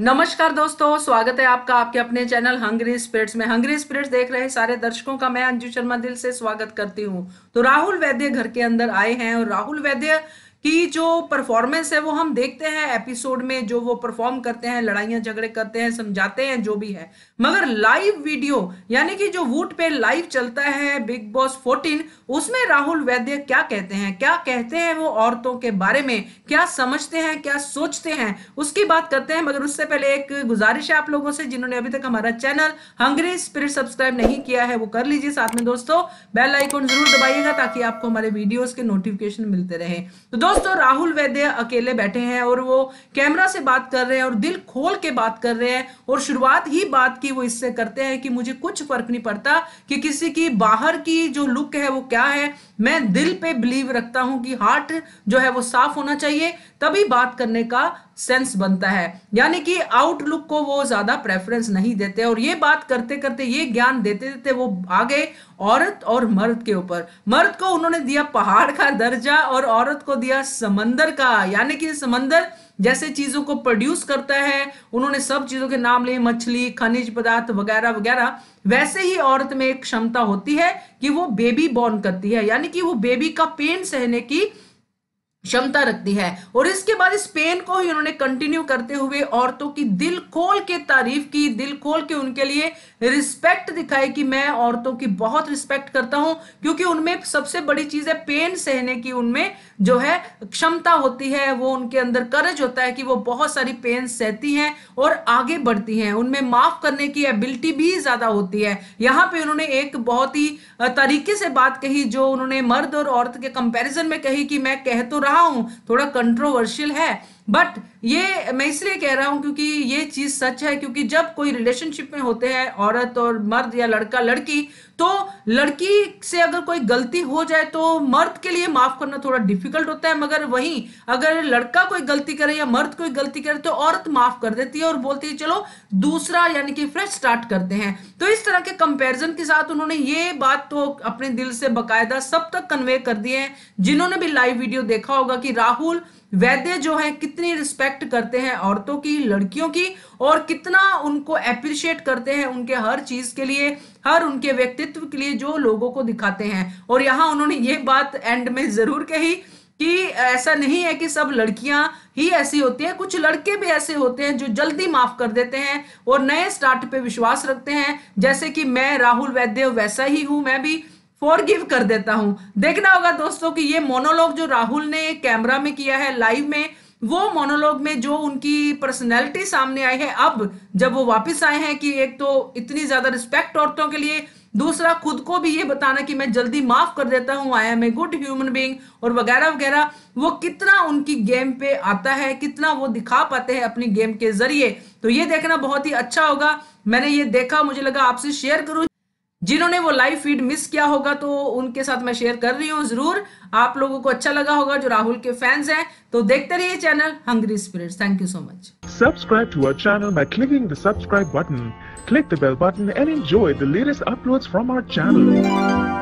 नमस्कार दोस्तों स्वागत है आपका आपके अपने चैनल हंगरी स्पिरिट्स में हंगरी स्पिरिट्स देख रहे सारे दर्शकों का मैं अंजू शर्मा दिल से स्वागत करती हूँ तो राहुल वैद्य घर के अंदर आए हैं और राहुल वैद्य कि जो परफॉर्मेंस है वो हम देखते हैं एपिसोड में जो वो परफॉर्म करते हैं लड़ाइयाँ झगड़े करते हैं समझाते हैं जो भी है मगर लाइव वीडियो यानी कि जो वूट पे लाइव चलता है बिग बॉस 14 उसमें राहुल वैद्य क्या कहते हैं क्या कहते हैं वो औरतों के बारे में क्या समझते हैं क्या सोचते हैं उसकी बात करते हैं मगर उससे पहले एक गुजारिश है आप लोगों से जिन्होंने अभी तक हमारा चैनल हंग्री स्पिरिट सब्सक्राइब नहीं किया है वो कर लीजिए साथ में दोस्तों बेल आइकॉन जरूर दबाइएगा ताकि आपको हमारे वीडियोज़ के नोटिफिकेशन मिलते रहे तो दोस्तों राहुल वैद्य अकेले बैठे हैं और वो कैमरा से बात कर रहे हैं और दिल खोल के बात कर रहे हैं और शुरुआत ही बात की वो इससे करते हैं कि मुझे कुछ फर्क नहीं पड़ता कि किसी की बाहर की जो लुक है वो क्या है मैं दिल पे बिलीव रखता हूं कि हार्ट जो है वो साफ होना चाहिए तभी बात करने का सेंस बनता है यानी कि आउटलुक को वो ज्यादा प्रेफरेंस नहीं देते और ये बात करते करते ये ज्ञान देते देते वो आगे औरत और मर्द के ऊपर मर्द को उन्होंने दिया पहाड़ का दर्जा और औरत को दिया समंदर का यानी कि समंदर जैसे चीजों को प्रोड्यूस करता है उन्होंने सब चीजों के नाम लिए मछली खनिज पदार्थ वगैरह वगैरह वैसे ही औरत में एक क्षमता होती है कि वो बेबी बॉर्न करती है यानी कि वो बेबी का पेन सहने की क्षमता रखती है और इसके बाद इस पेन को ही उन्होंने कंटिन्यू करते हुए औरतों की दिल खोल के तारीफ की दिल खोल के उनके लिए रिस्पेक्ट दिखाई कि मैं औरतों की बहुत रिस्पेक्ट करता हूं क्योंकि उनमें सबसे बड़ी चीज है पेन सहने की उनमें जो है क्षमता होती है वो उनके अंदर करज होता है कि वो बहुत सारी पेन सहती हैं और आगे बढ़ती हैं उनमें माफ करने की एबिलिटी भी ज्यादा होती है यहाँ पे उन्होंने एक बहुत ही तरीके से बात कही जो उन्होंने मर्द और औरत के कंपेरिजन में कही कि मैं कह तो रहा हूं थोड़ा कंट्रोवर्शियल है बट ये मैं इसलिए कह रहा हूँ क्योंकि ये चीज़ सच है क्योंकि जब कोई रिलेशनशिप में होते हैं औरत और मर्द या लड़का लड़की तो लड़की से अगर कोई गलती हो जाए तो मर्द के लिए माफ़ करना थोड़ा डिफिकल्ट होता है मगर वहीं अगर लड़का कोई गलती करे या मर्द कोई गलती करे तो औरत माफ़ कर देती है और बोलती है चलो दूसरा यानी कि फ्रेश स्टार्ट करते हैं तो इस तरह के कंपेरिजन के साथ उन्होंने ये बात तो अपने दिल से बाकायदा सब तक कन्वे कर दी है जिन्होंने भी लाइव वीडियो देखा होगा कि राहुल वैद्य जो है कितनी रिस्पेक्ट करते हैं औरतों की लड़कियों की और कितना उनको अप्रिशिएट करते हैं उनके हर चीज के लिए हर उनके व्यक्तित्व के लिए जो लोगों को दिखाते हैं और यहाँ उन्होंने ये बात एंड में जरूर कही कि ऐसा नहीं है कि सब लड़कियां ही ऐसी होती हैं कुछ लड़के भी ऐसे होते हैं जो जल्दी माफ कर देते हैं और नए स्टार्ट पे विश्वास रखते हैं जैसे कि मैं राहुल वैद्य वैसा ही हूं मैं भी फॉर गिव कर देता हूं देखना होगा दोस्तों कि ये मोनोलॉग जो राहुल ने कैमरा में किया है लाइव में वो मोनोलॉग में जो उनकी पर्सनैलिटी सामने आई है अब जब वो वापस आए हैं कि एक तो इतनी ज्यादा रिस्पेक्ट औरतों के लिए दूसरा खुद को भी ये बताना कि मैं जल्दी माफ कर देता हूँ I am a good human being और वगैरह वगैरह वो कितना उनकी गेम पे आता है कितना वो दिखा पाते हैं अपनी गेम के जरिए तो ये देखना बहुत ही अच्छा होगा मैंने ये देखा मुझे लगा आपसे शेयर करूँ जिन्होंने वो लाइव फीड मिस किया होगा तो उनके साथ मैं शेयर कर रही हूँ जरूर आप लोगों को अच्छा लगा होगा जो राहुल के फैंस हैं तो देखते रहिए channel Hungry Spirit thank you so much subscribe to our channel by clicking the subscribe button click the bell button and enjoy the latest uploads from our channel